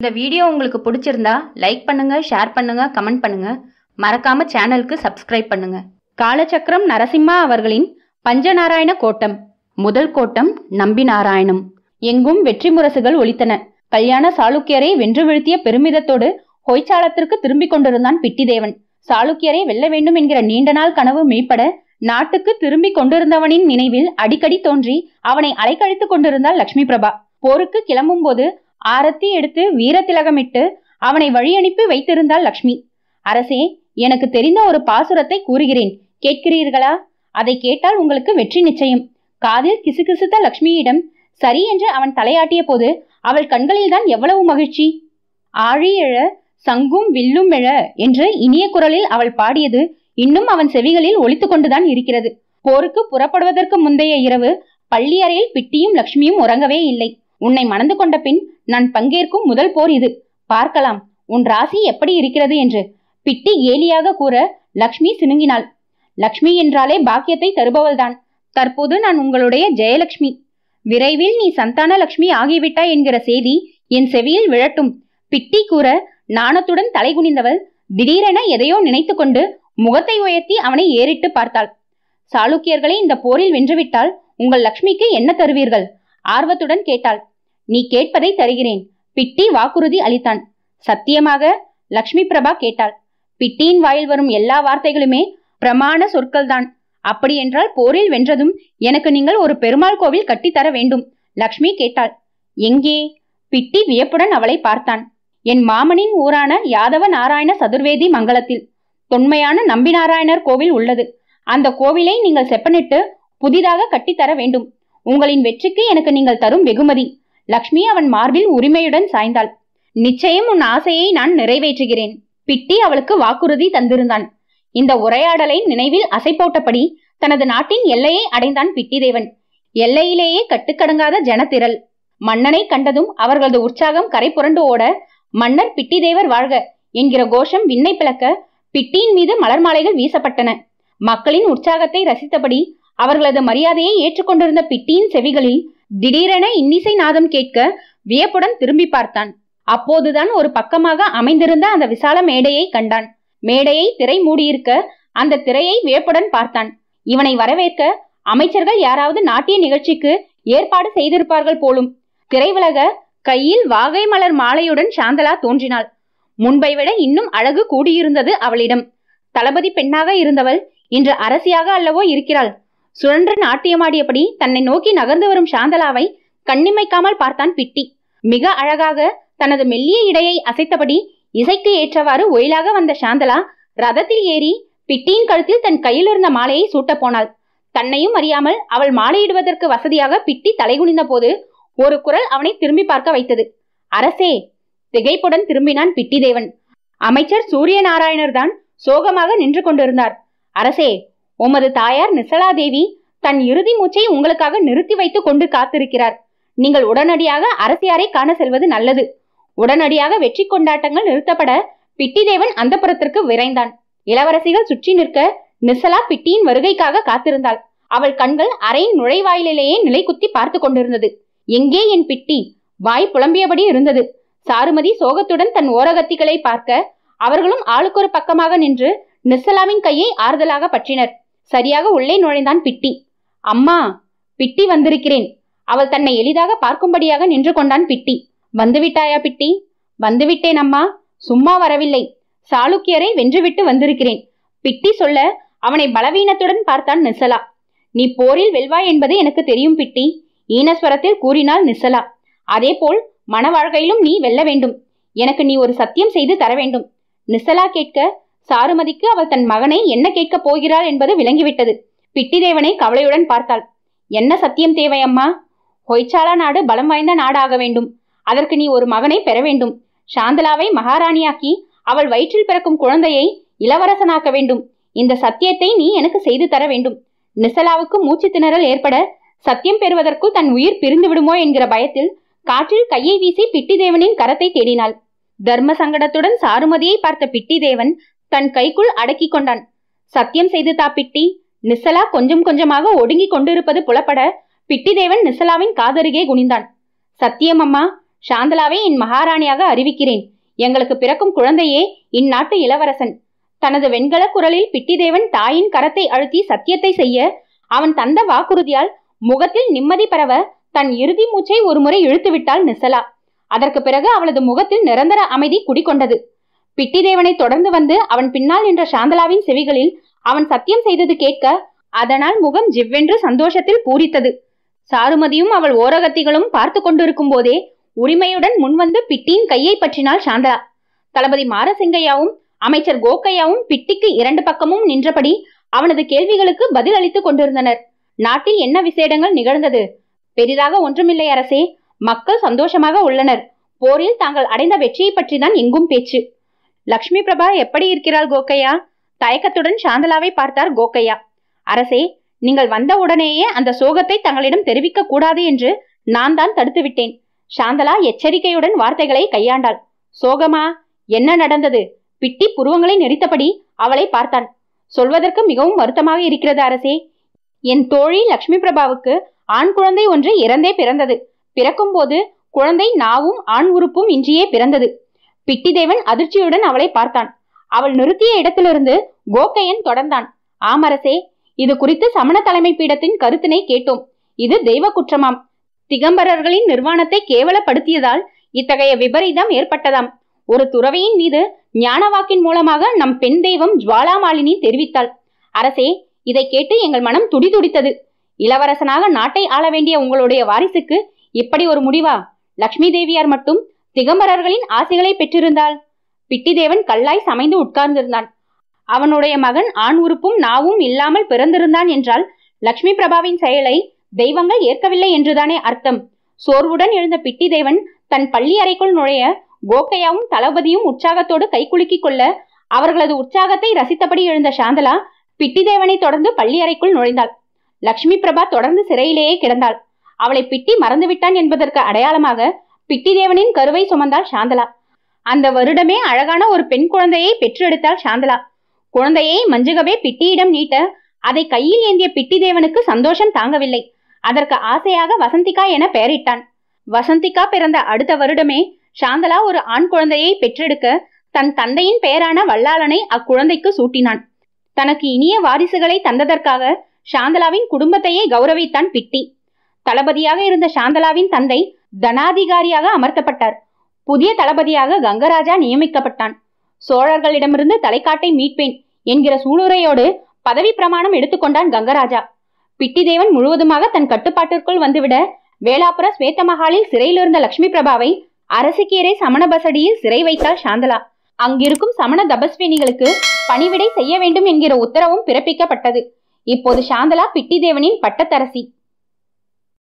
இந்த வீடியோ உங்களுக்கு பிடிச்சிருந்தா லைக் பண்ணுங்க ஷேர் பண்ணுங்க கமெண்ட் பண்ணுங்க மறக்காம சேனலுக்கு சப்ஸ்கிரைப் பண்ணுங்க காலச்சக்கரம் நரசிம்மா அவர்களின் பஞ்சநாராயண கோட்டம் முதல் கோட்டம் நம்பி நாராயணம் எங்கும் வெற்றி முரசுகள் ஒலித்தன கல்யாண சாளுக்கியரை வென்று வீழ்த்திய பெருமிதத்தோடு ஹொய்சாலத்திற்கு திரும்பிக் கொண்டிருந்தான் பிட்டிதேவன் சாளுக்கியரை வெல்ல வேண்டும் என்கிற நீண்ட நாள் கனவு மெய்ப்பட நாட்டுக்கு திரும்பி கொண்டிருந்தவனின் நினைவில் அடிக்கடி தோன்றி அவனை அலைக்கழித்துக் கொண்டிருந்தாள் லட்சுமி பிரபா போருக்கு கிளம்பும் போது ஆரத்தி எடுத்து வீரத்திலகமிட்டு அவனை வழி அனுப்பி வைத்திருந்தாள் லக்ஷ்மி அரசே எனக்கு தெரிந்த ஒரு பாசுரத்தை கூறுகிறேன் கேட்கிறீர்களா அதை கேட்டால் உங்களுக்கு வெற்றி நிச்சயம் காதில் கிசுகிசுத்த லக்ஷ்மியிடம் சரி என்று அவன் தலையாட்டிய போது அவள் கண்களில்தான் எவ்வளவு மகிழ்ச்சி ஆழியழ சங்கும் வில்லும் விழ என்று இனிய குரலில் அவள் பாடியது இன்னும் அவன் செவிகளில் ஒழித்து கொண்டுதான் இருக்கிறது போருக்கு புறப்படுவதற்கு முந்தைய இரவு பள்ளி அறையில் பிட்டியும் லக்ஷ்மியும் உறங்கவே இல்லை உன்னை மணந்து கொண்ட பின் நான் பங்கேற்கும் முதல் போர் இது பார்க்கலாம் உன் ராசி எப்படி இருக்கிறது என்று பிட்டி ஏலியாக கூற லக்ஷ்மி சிணுங்கினாள் லக்ஷ்மி என்றாலே பாக்கியத்தை தருபவள்தான் தற்போது நான் உங்களுடைய ஜெயலக்ஷ்மி விரைவில் நீ சந்தான லக்ஷ்மி ஆகிவிட்டாய் என்கிற செய்தி என் செவியில் விழட்டும் பிட்டி கூற நாணத்துடன் தலை குனிந்தவள் திடீரென எதையோ நினைத்து கொண்டு முகத்தை உயர்த்தி அவனை ஏறிட்டு பார்த்தாள் சாளுக்கியர்களை இந்த போரில் வென்றுவிட்டால் உங்கள் லக்ஷ்மிக்கு என்ன தருவீர்கள் ஆர்வத்துடன் கேட்டாள் நீ கேட்பதை தருகிறேன் பிட்டி வாக்குறுதி அளித்தான் சத்தியமாக லக்ஷ்மி பிரபா கேட்டாள் பிட்டியின் வாயில் வரும் எல்லா வார்த்தைகளுமே பிரமாண சொற்கள்தான் அப்படியென்றால் போரில் வென்றதும் எனக்கு நீங்கள் ஒரு பெருமாள் கோவில் கட்டித்தர வேண்டும் லக்ஷ்மி கேட்டாள் எங்கே பிட்டி வியப்புடன் அவளை பார்த்தான் என் மாமனின் ஊரான யாதவ நாராயண சதுர்வேதி மங்கலத்தில் தொன்மையான நம்பி நாராயணர் கோவில் உள்ளது அந்த கோவிலை நீங்கள் செப்பனிட்டு புதிதாக கட்டித்தர வேண்டும் உங்களின் வெற்றிக்கு எனக்கு நீங்கள் தரும் வெகுமதி லக்ஷ்மி அவன் மார்பில் உரிமையுடன் சாய்ந்தாள் நிச்சயம் உன் ஆசையை நான் நிறைவேற்றுகிறேன் பிட்டி அவளுக்கு வாக்குறுதி தந்திருந்தான் இந்த உரையாடலை நினைவில் அசை போட்டபடி தனது நாட்டின் எல்லையை அடைந்தான் பிட்டிதேவன் எல்லையிலேயே கட்டுக்கடங்காத ஜனத்திரல் மன்னனை கண்டதும் அவர்களது உற்சாகம் கரை புரண்டு ஓட மன்னர் பிட்டிதேவர் வாழ்க என்கிற கோஷம் விண்ணை பிளக்க பிட்டியின் மீது மலர் மாலைகள் வீசப்பட்டன மக்களின் உற்சாகத்தை ரசித்தபடி அவர்களது மரியாதையை ஏற்றுக்கொண்டிருந்த பிட்டியின் செவிகளில் திடீரென இன்னிசை நாதம் கேட்க வியப்புடன் திரும்பி பார்த்தான் அப்போதுதான் ஒரு பக்கமாக அமைந்திருந்த அந்த விசால மேடையை கண்டான் மேடையை திரை மூடியிருக்க அந்த திரையை வியப்புடன் பார்த்தான் இவனை வரவேற்க அமைச்சர்கள் யாராவது நாட்டிய நிகழ்ச்சிக்கு ஏற்பாடு செய்திருப்பார்கள் போலும் திரைவிலக கையில் வாகை மலர் மாலையுடன் சாந்தலா தோன்றினாள் முன்பை விட இன்னும் அழகு கூடியிருந்தது அவளிடம் தளபதி பெண்ணாக இருந்தவள் இன்று அரசியாக அல்லவோ இருக்கிறாள் சுழன்று நாட்டியமாடியபடி தன்னை நோக்கி நகர்ந்து வரும் சாந்தலாவை கண்ணிமைக்காமல் பார்த்தான் பிட்டி மிக அழகாக தனது மெல்லிய இடையை அசைத்தபடி இசைக்கு ஏற்றவாறு ஒயிலாக வந்த சாந்தலா ரதத்தில் ஏறி பிட்டியின் கழுத்தில் தன் கையில் இருந்த மாலையை சூட்டப் போனாள் தன்னையும் அறியாமல் அவள் மாலையிடுவதற்கு வசதியாக பிட்டி தலைகுனிந்த போது ஒரு குரல் அவனை திரும்பி பார்க்க வைத்தது அரசே திகைப்புடன் திரும்பினான் பிட்டிதேவன் அமைச்சர் சூரிய நாராயணர் தான் சோகமாக நின்று கொண்டிருந்தார் அரசே உமது தாயார் நிசலாதேவி தன் இறுதி மூச்சை உங்களுக்காக நிறுத்தி வைத்து கொண்டு காத்திருக்கிறார் நீங்கள் உடனடியாக அரசியாரை காண செல்வது நல்லது உடனடியாக வெற்றி கொண்டாட்டங்கள் நிறுத்தப்பட பிட்டிதேவன் அந்த புறத்திற்கு விரைந்தான் இளவரசிகள் சுற்றி நிற்க நிசலா பிட்டியின் வருகைக்காக காத்திருந்தாள் அவள் கண்கள் அறையின் நுழைவாயிலேயே நிலை குத்தி பார்த்து கொண்டிருந்தது எங்கே என் பிட்டி வாய் புலம்பியபடி இருந்தது சாருமதி சோகத்துடன் தன் ஓரகத்திகளை பார்க்க அவர்களும் ஆளுக்கொரு பக்கமாக நின்று நிசலாவின் கையை ஆறுதலாக பற்றினர் சரியாக உள்ளே நுழைந்தான் பிட்டி அம்மா பிட்டி வந்திருக்கிறேன் அவள் தன்னை எளிதாக பார்க்கும்படியாக நின்று கொண்டான் பிட்டி வந்துவிட்டாயா பிட்டி வந்துவிட்டேன் அம்மா சும்மா வரவில்லை சாளுக்கியரை வென்றுவிட்டு வந்திருக்கிறேன் பிட்டி சொல்ல அவனை பலவீனத்துடன் பார்த்தான் நிசலா நீ போரில் வெல்வாய் என்பது எனக்கு தெரியும் பிட்டி ஈனஸ்வரத்தில் கூறினாள் நிசலா அதேபோல் மன வாழ்க்கையிலும் நீ வெல்ல வேண்டும் எனக்கு நீ ஒரு சத்தியம் செய்து தர வேண்டும் நிசலா கேட்க சாருமதிக்கு அவள் தன் மகனை என்ன கேட்கப் போகிறாள் என்பது விளங்கிவிட்டது பிட்டிதேவனை கவலையுடன் பார்த்தாள் என்ன சத்தியம் தேவை அம்மா ஹொய்சாலா நாடு பலம் வாய்ந்த நாடாக வேண்டும் அதற்கு நீ ஒரு மகனை பெற வேண்டும் சாந்தலாவை மகாராணியாக்கி அவள் வயிற்றில் பிறக்கும் குழந்தையை இளவரசனாக்க வேண்டும் இந்த சத்தியத்தை நீ எனக்கு செய்து தர வேண்டும் நிசலாவுக்கு மூச்சு திணறல் ஏற்பட சத்தியம் பெறுவதற்குள் தன் உயிர் பிரிந்து விடுமோ என்கிற பயத்தில் காற்றில் கையை வீசி பிட்டிதேவனின் கரத்தை தேடினாள் தர்ம சங்கடத்துடன் சாருமதியை பார்த்த பிட்டிதேவன் தன் கைக்குள் அடக்கிக் கொண்டான் சத்தியம் செய்து தா பிட்டி நிசலா கொஞ்சம் கொஞ்சமாக ஒடுங்கி கொண்டிருப்பது புலப்பட பிட்டிதேவன் நிசலாவின் காதருகே குனிந்தான் சத்தியம் அம்மா சாந்தலாவை என் மகாராணியாக அறிவிக்கிறேன் எங்களுக்கு பிறக்கும் குழந்தையே இந்நாட்டு இளவரசன் தனது வெண்கல குரலில் பிட்டிதேவன் தாயின் கரத்தை அழுத்தி சத்தியத்தை செய்ய அவன் தந்த வாக்குறுதியால் முகத்தில் நிம்மதி பரவ தன் இறுதி மூச்சை ஒருமுறை இழுத்துவிட்டாள் நிசலா அதற்கு பிறகு அவளது முகத்தில் நிரந்தர அமைதி குடிக்கொண்டது பிட்டிதேவனை தொடர்ந்து வந்து அவன் பின்னால் நின்ற சாந்தலாவின் செவிகளில் அவன் சத்தியம் செய்தது கேட்க அதனால் முகம் ஜிவ்வென்று சந்தோஷத்தில் பூரித்தது சாருமதியும் அவள் ஓரகத்திகளும் பார்த்து கொண்டிருக்கும் போதே உரிமையுடன் முன்வந்து பிட்டியின் கையை பற்றினாள் சாந்தலா தளபதி மாரசிங்கையாவும் அமைச்சர் கோக்கையாவும் பிட்டிக்கு இரண்டு பக்கமும் நின்றபடி அவனது கேள்விகளுக்கு பதில் அளித்துக் கொண்டிருந்தனர் நாட்டில் என்ன விசேடங்கள் நிகழ்ந்தது பெரிதாக ஒன்றுமில்லை அரசே மக்கள் சந்தோஷமாக உள்ளனர் போரில் தாங்கள் அடைந்த வெற்றியை பற்றி தான் எங்கும் பேச்சு லக்ஷ்மி பிரபா எப்படி இருக்கிறாள் கோக்கையா தயக்கத்துடன் சாந்தலாவை பார்த்தார் கோக்கையா அரசே நீங்கள் வந்த உடனேயே அந்த சோகத்தை தங்களிடம் தெரிவிக்க கூடாது என்று நான் தான் தடுத்து விட்டேன் சாந்தலா எச்சரிக்கையுடன் வார்த்தைகளை கையாண்டாள் சோகமா என்ன நடந்தது பிட்டி புருவங்களை நெறித்தபடி அவளை பார்த்தான் சொல்வதற்கு மிகவும் வருத்தமாக இருக்கிறது அரசே என் தோழி லக்ஷ்மி பிரபாவுக்கு ஆண் குழந்தை ஒன்று இறந்தே பிறந்தது பிறக்கும்போது குழந்தை நாவும் ஆண் உறுப்பும் இன்றியே பிறந்தது பிட்டிதேவன் அதிர்ச்சியுடன் அவளை பார்த்தான் அவள் நிறுத்திய இடத்திலிருந்து கோக்கையன் தொடர்ந்தான் ஆமரசே இது குறித்து சமண தலைமை பீடத்தின் கருத்தினை கேட்டோம் இது தெய்வ குற்றமாம் திகம்பரர்களின் நிர்வாணத்தை கேவலப்படுத்தியதால் இத்தகைய விபரீதம் ஏற்பட்டதாம் ஒரு துறவியின் மீது ஞானவாக்கின் மூலமாக நம் பெண் தெய்வம் ஜுவாலாமாலினி தெரிவித்தாள் அரசே இதை கேட்டு எங்கள் மனம் துடிதுடித்தது இளவரசனாக நாட்டை ஆள வேண்டிய உங்களுடைய வாரிசுக்கு இப்படி ஒரு முடிவா லக்ஷ்மி தேவியார் மட்டும் திகம்பரர்களின் ஆசைகளை பெற்றிருந்தாள் பிட்டிதேவன் கல்லாய் சமைந்து உட்கார்ந்திருந்தான் அவனுடைய மகன் ஆண் உறுப்பும் நாவும் இல்லாமல் பிறந்திருந்தான் என்றால் லக்ஷ்மி பிரபாவின் செயலை தெய்வங்கள் ஏற்கவில்லை என்றுதானே அர்த்தம் சோர்வுடன் எழுந்த பிட்டிதேவன் தன் பள்ளி அறைக்குள் நுழைய கோக்கையாவும் தளபதியும் உற்சாகத்தோடு கைக்குலுக்கிக் கொள்ள அவர்களது உற்சாகத்தை ரசித்தபடி எழுந்த சாந்தலா பிட்டிதேவனை தொடர்ந்து பள்ளி அறைக்குள் நுழைந்தாள் லக்ஷ்மி பிரபா தொடர்ந்து சிறையிலேயே கிடந்தாள் அவளை பிட்டி மறந்துவிட்டான் என்பதற்கு அடையாளமாக பிட்டிதேவனின் கருவை சுமந்தாள் சாந்தலா அந்த வருடமே அழகான ஒரு பெண் குழந்தையை பெற்றெடுத்தாள் சாந்தலா குழந்தையை மஞ்சுகவே பிட்டியிடம் நீட்ட அதை கையில் ஏந்திய பிட்டிதேவனுக்கு சந்தோஷம் தாங்கவில்லை அதற்கு ஆசையாக வசந்திகா என பெயரிட்டான் வசந்திகா பிறந்த அடுத்த வருடமே சாந்தலா ஒரு ஆண் குழந்தையை பெற்றெடுக்க தன் தந்தையின் பெயரான வல்லாளனை அக்குழந்தைக்கு சூட்டினான் தனக்கு இனிய வாரிசுகளை தந்ததற்காக சாந்தலாவின் குடும்பத்தையே கௌரவித்தான் பிட்டி தளபதியாக இருந்த சாந்தலாவின் தந்தை தனாதிகாரியாக அமர்த்தப்பட்டார் புதிய தளபதியாக கங்கராஜா நியமிக்கப்பட்டான் சோழர்களிடமிருந்து தலைக்காட்டை மீட்பேன் என்கிற சூளுரையோடு பதவி பிரமாணம் எடுத்துக்கொண்டான் கங்கராஜா தேவன் முழுவதுமாக தன் கட்டுப்பாட்டிற்குள் வந்துவிட வேளாப்புற ஸ்வேத்த மகாலில் சிறையிலிருந்த லட்சுமி பிரபாவை அரசுக்கீரை சமணபசடியில் சிறை வைத்தார் சாந்தலா அங்கிருக்கும் சமண தபஸ்வினிகளுக்கு பணிவிடை செய்ய வேண்டும் என்கிற உத்தரவும் பிறப்பிக்கப்பட்டது இப்போது சாந்தலா பிட்டி தேவனின் பட்டத்தரசி